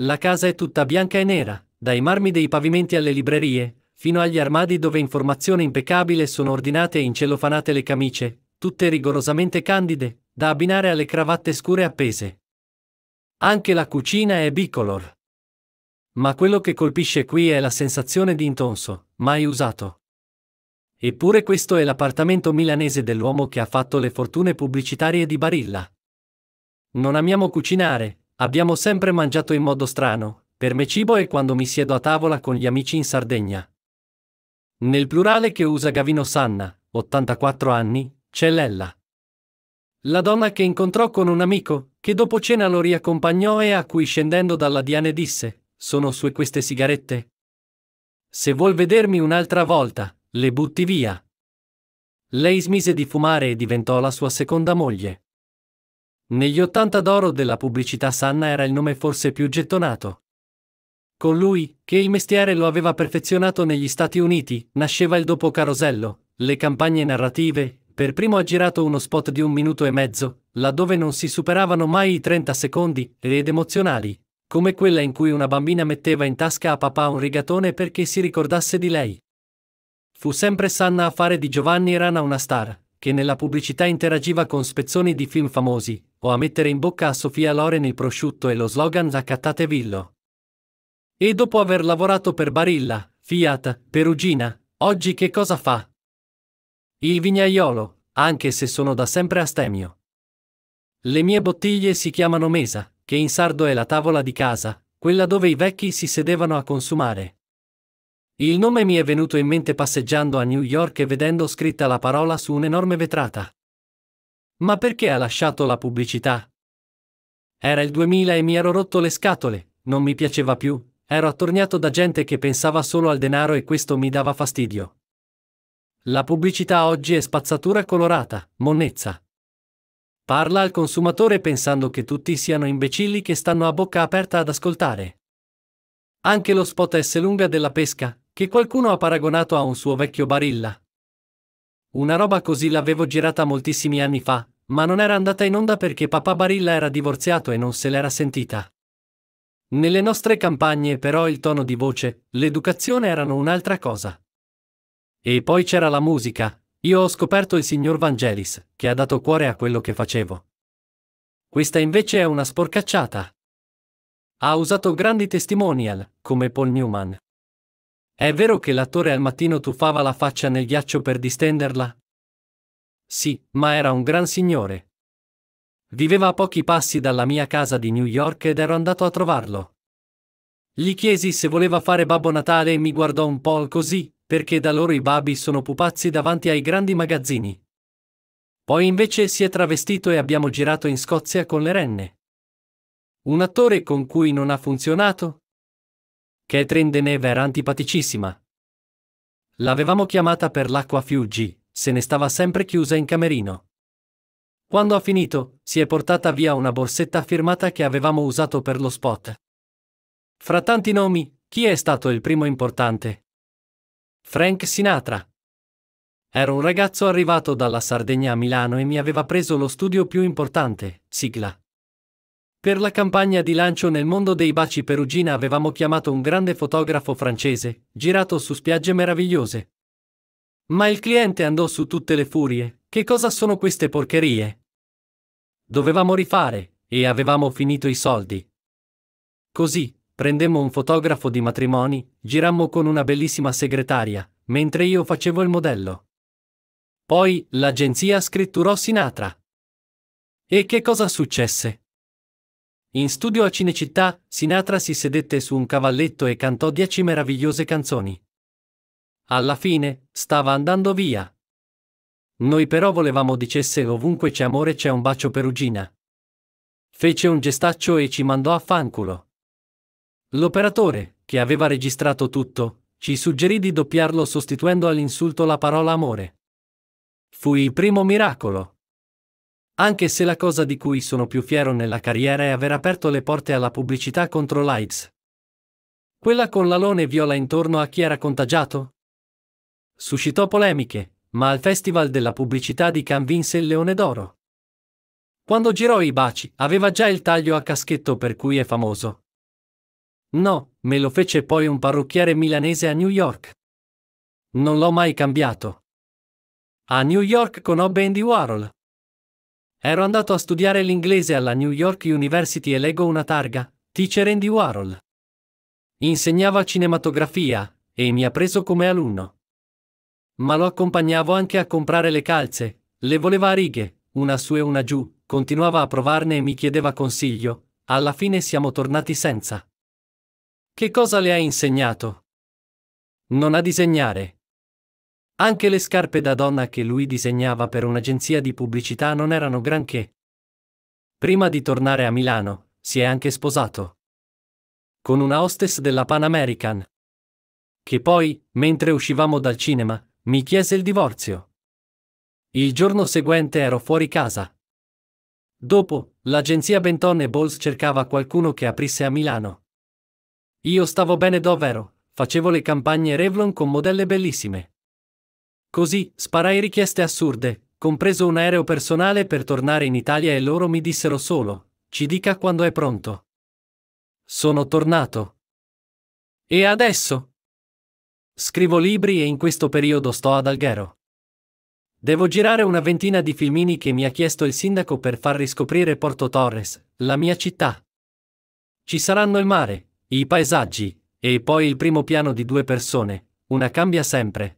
La casa è tutta bianca e nera, dai marmi dei pavimenti alle librerie, fino agli armadi dove in formazione impeccabile sono ordinate e incellofanate le camicie, tutte rigorosamente candide, da abbinare alle cravatte scure appese. Anche la cucina è bicolor. Ma quello che colpisce qui è la sensazione di intonso, mai usato. Eppure questo è l'appartamento milanese dell'uomo che ha fatto le fortune pubblicitarie di Barilla. Non amiamo cucinare, Abbiamo sempre mangiato in modo strano, per me cibo e quando mi siedo a tavola con gli amici in Sardegna. Nel plurale che usa Gavino Sanna, 84 anni, c'è Lella. La donna che incontrò con un amico, che dopo cena lo riaccompagnò e a cui scendendo dalla Diane disse, sono sue queste sigarette? Se vuol vedermi un'altra volta, le butti via. Lei smise di fumare e diventò la sua seconda moglie. Negli 80 d'oro della pubblicità Sanna era il nome forse più gettonato. Con lui, che il mestiere lo aveva perfezionato negli Stati Uniti, nasceva il dopo Carosello, le campagne narrative, per primo ha girato uno spot di un minuto e mezzo, laddove non si superavano mai i 30 secondi, ed emozionali, come quella in cui una bambina metteva in tasca a papà un rigatone perché si ricordasse di lei. Fu sempre Sanna a fare di Giovanni Rana una star, che nella pubblicità interagiva con spezzoni di film famosi, o a mettere in bocca a Sofia Loren il prosciutto e lo slogan Villo. E dopo aver lavorato per Barilla, Fiat, Perugina, oggi che cosa fa? Il vignaiolo, anche se sono da sempre astemio. Le mie bottiglie si chiamano mesa, che in sardo è la tavola di casa, quella dove i vecchi si sedevano a consumare. Il nome mi è venuto in mente passeggiando a New York e vedendo scritta la parola su un'enorme vetrata. Ma perché ha lasciato la pubblicità? Era il 2000 e mi ero rotto le scatole, non mi piaceva più, ero attorniato da gente che pensava solo al denaro e questo mi dava fastidio. La pubblicità oggi è spazzatura colorata, monnezza. Parla al consumatore pensando che tutti siano imbecilli che stanno a bocca aperta ad ascoltare. Anche lo spot S lunga della pesca, che qualcuno ha paragonato a un suo vecchio barilla, una roba così l'avevo girata moltissimi anni fa, ma non era andata in onda perché papà Barilla era divorziato e non se l'era sentita. Nelle nostre campagne però il tono di voce, l'educazione erano un'altra cosa. E poi c'era la musica. Io ho scoperto il signor Vangelis, che ha dato cuore a quello che facevo. Questa invece è una sporcacciata. Ha usato grandi testimonial, come Paul Newman. È vero che l'attore al mattino tuffava la faccia nel ghiaccio per distenderla? Sì, ma era un gran signore. Viveva a pochi passi dalla mia casa di New York ed ero andato a trovarlo. Gli chiesi se voleva fare Babbo Natale e mi guardò un po' così, perché da loro i babbi sono pupazzi davanti ai grandi magazzini. Poi invece si è travestito e abbiamo girato in Scozia con le renne. Un attore con cui non ha funzionato? Catherine Deneve era antipaticissima. L'avevamo chiamata per l'acqua Fiuggi, se ne stava sempre chiusa in camerino. Quando ha finito, si è portata via una borsetta firmata che avevamo usato per lo spot. Fra tanti nomi, chi è stato il primo importante? Frank Sinatra. Era un ragazzo arrivato dalla Sardegna a Milano e mi aveva preso lo studio più importante, sigla. Per la campagna di lancio nel mondo dei baci perugina avevamo chiamato un grande fotografo francese, girato su spiagge meravigliose. Ma il cliente andò su tutte le furie, che cosa sono queste porcherie? Dovevamo rifare, e avevamo finito i soldi. Così, prendemmo un fotografo di matrimoni, girammo con una bellissima segretaria, mentre io facevo il modello. Poi l'agenzia scritturò Sinatra. E che cosa successe? In studio a Cinecittà, Sinatra si sedette su un cavalletto e cantò dieci meravigliose canzoni. Alla fine, stava andando via. Noi però volevamo dicesse ovunque c'è amore c'è un bacio perugina. Fece un gestaccio e ci mandò a fanculo. L'operatore, che aveva registrato tutto, ci suggerì di doppiarlo sostituendo all'insulto la parola amore. Fu il primo miracolo. Anche se la cosa di cui sono più fiero nella carriera è aver aperto le porte alla pubblicità contro l'AIDS. Quella con l'alone viola intorno a chi era contagiato? Suscitò polemiche, ma al Festival della Pubblicità di Cannes vinse il Leone d'Oro. Quando girò i baci, aveva già il taglio a caschetto per cui è famoso. No, me lo fece poi un parrucchiere milanese a New York. Non l'ho mai cambiato. A New York conobbe Andy Warhol. Ero andato a studiare l'inglese alla New York University e leggo una targa, Teacher Andy Warhol. Insegnava cinematografia e mi ha preso come alunno. Ma lo accompagnavo anche a comprare le calze, le voleva a righe, una su e una giù, continuava a provarne e mi chiedeva consiglio, alla fine siamo tornati senza. Che cosa le hai insegnato? Non a disegnare, anche le scarpe da donna che lui disegnava per un'agenzia di pubblicità non erano granché. Prima di tornare a Milano, si è anche sposato. Con una hostess della Pan American. Che poi, mentre uscivamo dal cinema, mi chiese il divorzio. Il giorno seguente ero fuori casa. Dopo, l'agenzia Benton e Bowles cercava qualcuno che aprisse a Milano. Io stavo bene dove ero, facevo le campagne Revlon con modelle bellissime. Così, sparai richieste assurde, compreso un aereo personale per tornare in Italia e loro mi dissero solo, ci dica quando è pronto. Sono tornato. E adesso? Scrivo libri e in questo periodo sto ad Alghero. Devo girare una ventina di filmini che mi ha chiesto il sindaco per far riscoprire Porto Torres, la mia città. Ci saranno il mare, i paesaggi, e poi il primo piano di due persone, una cambia sempre.